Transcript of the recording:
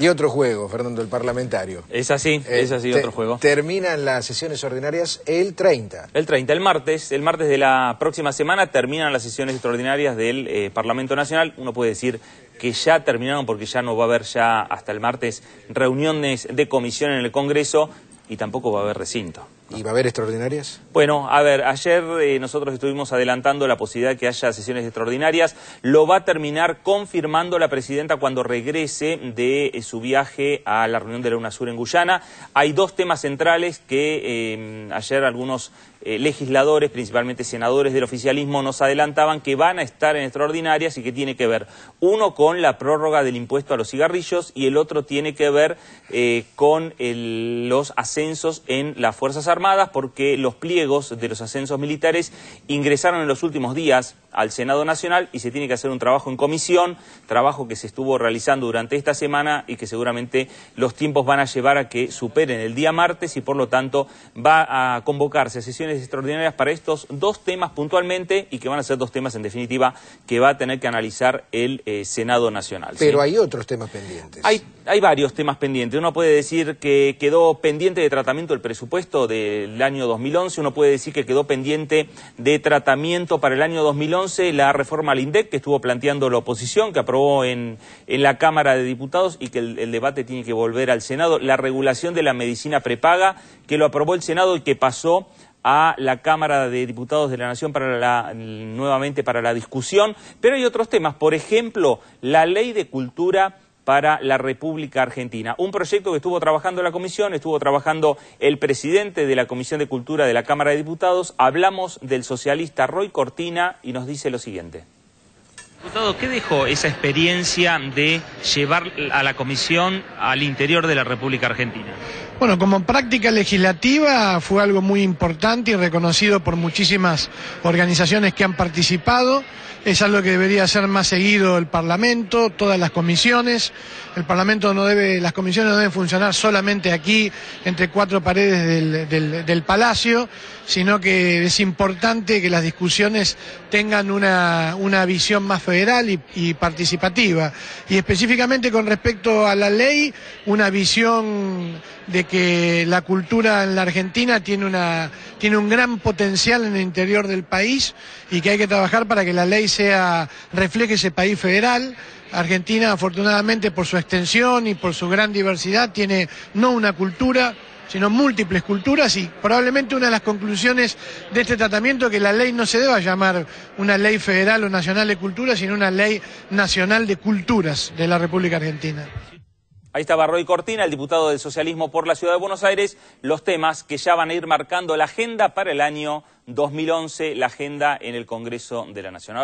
Y otro juego, Fernando, el parlamentario. Es así, eh, es así, otro juego. Terminan las sesiones ordinarias el 30. El 30, el martes. El martes de la próxima semana terminan las sesiones extraordinarias del eh, Parlamento Nacional. Uno puede decir que ya terminaron porque ya no va a haber ya hasta el martes reuniones de comisión en el Congreso y tampoco va a haber recinto. ¿Y va a haber extraordinarias? Bueno, a ver, ayer eh, nosotros estuvimos adelantando la posibilidad de que haya sesiones extraordinarias. Lo va a terminar confirmando la presidenta cuando regrese de eh, su viaje a la reunión de la UNASUR en Guyana. Hay dos temas centrales que eh, ayer algunos legisladores, principalmente senadores del oficialismo, nos adelantaban que van a estar en extraordinarias y que tiene que ver uno con la prórroga del impuesto a los cigarrillos y el otro tiene que ver con los ascensos en las Fuerzas Armadas porque los pliegos de los ascensos militares ingresaron en los últimos días al Senado Nacional y se tiene que hacer un trabajo en comisión, trabajo que se estuvo realizando durante esta semana y que seguramente los tiempos van a llevar a que superen el día martes y por lo tanto va a convocarse a sesiones extraordinarias para estos dos temas puntualmente y que van a ser dos temas en definitiva que va a tener que analizar el eh, Senado Nacional. Pero hay otros temas pendientes. Hay, hay varios temas pendientes. Uno puede decir que quedó pendiente de tratamiento el presupuesto de el año 2011. Uno puede decir que quedó pendiente de tratamiento para el año 2011 la reforma al INDEC que estuvo planteando la oposición, que aprobó en, la Cámara de Diputados y que el, debate tiene que volver al Senado. La regulación de la medicina prepaga, que lo aprobó el Senado y que pasó a la Cámara de Diputados de la Nación nuevamente para la discusión, pero hay otros temas, por ejemplo, la ley de cultura para la República Argentina. Un proyecto que estuvo trabajando la Comisión, estuvo trabajando el presidente de la Comisión de Cultura de la Cámara de Diputados. Hablamos del socialista Roy Cortina y nos dice lo siguiente. Diputado, ¿qué dejó esa experiencia de llevar a la Comisión al interior de la República Argentina? Bueno, como práctica legislativa fue algo muy importante y reconocido por muchísimas organizaciones que han participado. Es algo que debería ser más seguido el Parlamento, todas las comisiones. El Parlamento no debe, las comisiones no deben funcionar solamente aquí, entre cuatro paredes del, Palacio, sino que es importante que las discusiones tengan una, visión más federal y participativa. Y específicamente con respecto a la ley, una visión de que la cultura en la Argentina tiene, una, tiene un gran potencial en el interior del país y que hay que trabajar para que la ley sea, refleje ese país federal. Argentina, afortunadamente, por su extensión y por su gran diversidad, tiene no una cultura, sino múltiples culturas y probablemente una de las conclusiones de este tratamiento es que la ley no se deba llamar una ley federal o nacional de cultura, sino una ley nacional de culturas de la República Argentina. Ahí estaba Roy Cortina, el diputado del socialismo por la ciudad de Buenos Aires, los temas que ya van a ir marcando la agenda para el año 2011, la agenda en el Congreso de la Nación.